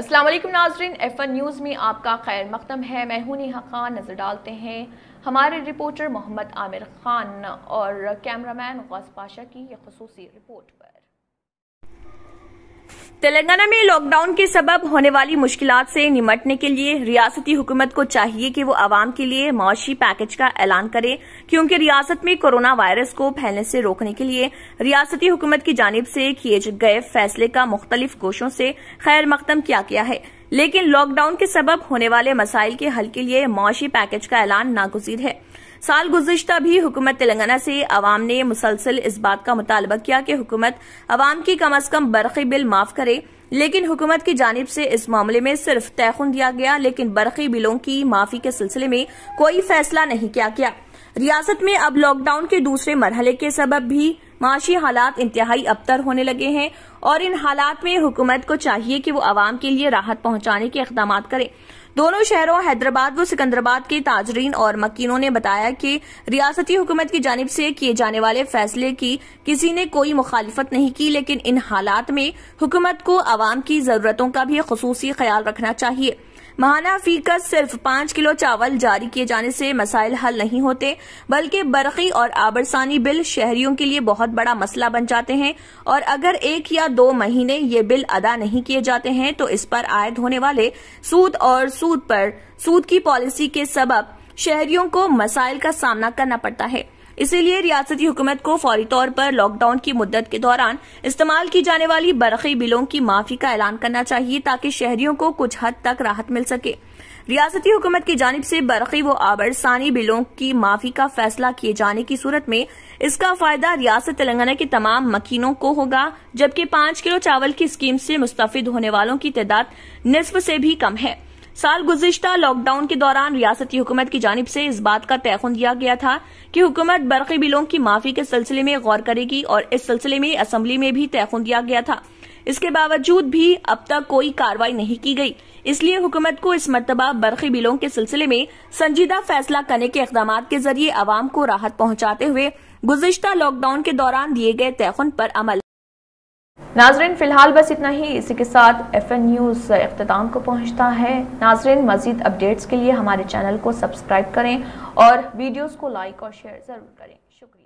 अस्सलाम वालेकुम नाजरीन एफ न्यूज़ में आपका खैर मकदम है मैं हूं नेहा खान नज़र डालते हैं हमारे रिपोर्टर मोहम्मद आमिर खान और कैमरामैन गौस पाशा की यह खसूसी रिपोर्ट पर तेलंगाना में लॉकडाउन के सबब होने वाली मुश्किल से निमटने के लिए रियासती हुकूमत को चाहिए कि वो आवाम के लिए मुआशी पैकेज का ऐलान करे क्योंकि रियासत में कोरोना वायरस को फैलने से रोकने के लिए रियासती हुकूमत की जानब से किए गए फैसले का मुख्तलिफ कोशों से खैर मकदम किया गया है लेकिन लॉकडाउन के सबब होने वाले मसाइल के हल के लिए मुआशी पैकेज का ऐलान नागुजीर है साल गुजशत भी हुकूमत तेलंगाना से अवाम ने मुसलसल इस बात का मुतालबा किया कि हुकूमत अवाम की कम अज कम बरखी बिल माफ करे लेकिन हुकूमत की जानब से इस मामले में सिर्फ तयखुन दिया गया लेकिन बरकी बिलों की माफी के सिलसिले में कोई फैसला नहीं किया गया रियासत में अब लॉकडाउन के दूसरे मरहले के सबब भी माशी हालात इंतहाई अबतर होने लगे हैं और इन हालात में हुकूमत को चाहिए कि वो आवाम के लिए राहत पहुंचाने के इकदाम करे दोनों शहरों हैदराबाद व सिकंदराबाद के ताजरीन और मकीनों ने बताया कि रियासती हुकूमत की जानब से किए जाने वाले फैसले की किसी ने कोई मुखालफत नहीं की लेकिन इन हालात में हुकूमत को आवाम की जरूरतों का भी खसूसी ख्याल रखना चाहिए महाना फीका सिर्फ पांच किलो चावल जारी किए जाने से मसाइल हल नहीं होते बल्कि बरकी और आबरसानी बिल शहरियों के लिए बहुत बड़ा मसला बन जाते हैं और अगर एक या दो महीने ये बिल अदा नहीं किए जाते हैं तो इस पर आयद होने वाले सूद और सूद पर सूद की पॉलिसी के सबब शहरियों को मसाइल का सामना करना पड़ता है इसीलिए रियासती हुकूमत को फौरी तौर पर लॉकडाउन की मुद्दत के दौरान इस्तेमाल की जाने वाली बरखी बिलों की माफी का ऐलान करना चाहिए ताकि शहरियों को कुछ हद तक राहत मिल सके रियासती हुकूमत की जानब से बरखी व आबरसानी बिलों की माफी का फैसला किए जाने की सूरत में इसका फायदा रियासत तेलंगाना के तमाम मकीनों को होगा जबकि पांच किलो चावल की स्कीम से मुस्तफ़ होने वालों की तादाद निसफ से भी कम है साल गुजशत लॉकडाउन के दौरान रियासती हुकूमत की जानब से इस बात का तयखन दिया गया था कि हुकूमत बरक़ी बिलों की माफ़ी के सिलसिले में गौर करेगी और इस सिलसिले में असम्बली में भी तयखन दिया गया था इसके बावजूद भी अब तक कोई कार्रवाई नहीं की गई इसलिए हुकूमत को इस मरतबा बरकी बिलों के सिलसिले में संजीदा फैसला करने के इकदाम के जरिए आवाम को राहत पहुंचाते हुए गुजश्ता लॉकडाउन के दौरान दिए गए तयखन पर अमल नाजरीन फिलहाल बस इतना ही इसी के साथ एफ एन न्यूज़ अख्ताम को पहुँचता है नाजरीन मज़ीद अपडेट्स के लिए हमारे चैनल को सब्सक्राइब करें और वीडियोज़ को लाइक और शेयर ज़रूर करें शुक्रिया